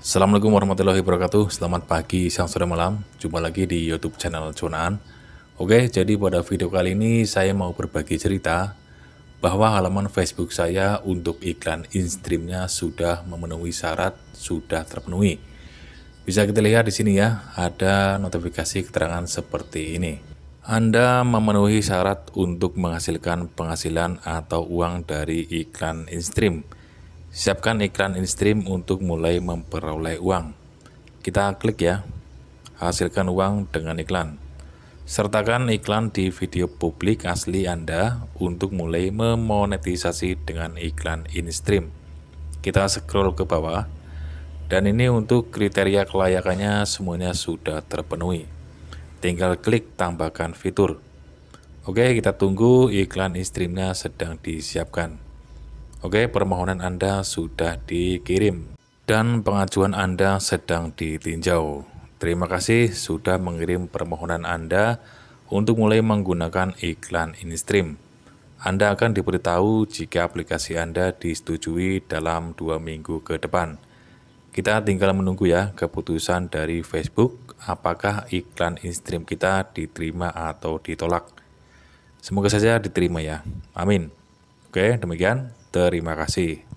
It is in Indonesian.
Assalamualaikum warahmatullahi wabarakatuh Selamat pagi, siang, sore, malam Jumpa lagi di youtube channel Jonaan Oke, jadi pada video kali ini saya mau berbagi cerita Bahwa halaman Facebook saya untuk iklan instreamnya sudah memenuhi syarat, sudah terpenuhi Bisa kita lihat di sini ya, ada notifikasi keterangan seperti ini anda memenuhi syarat untuk menghasilkan penghasilan atau uang dari iklan InStream. Siapkan iklan InStream untuk mulai memperoleh uang. Kita klik ya. Hasilkan uang dengan iklan. Sertakan iklan di video publik asli Anda untuk mulai memonetisasi dengan iklan InStream. Kita scroll ke bawah. Dan ini untuk kriteria kelayakannya semuanya sudah terpenuhi. Tinggal klik tambahkan fitur. Oke, kita tunggu iklan InStreamnya sedang disiapkan. Oke, permohonan Anda sudah dikirim dan pengajuan Anda sedang ditinjau. Terima kasih sudah mengirim permohonan Anda untuk mulai menggunakan iklan InStream. Anda akan diberitahu jika aplikasi Anda disetujui dalam dua minggu ke depan. Kita tinggal menunggu ya keputusan dari Facebook apakah iklan InStream kita diterima atau ditolak. Semoga saja diterima ya. Amin. Oke, demikian Terima kasih.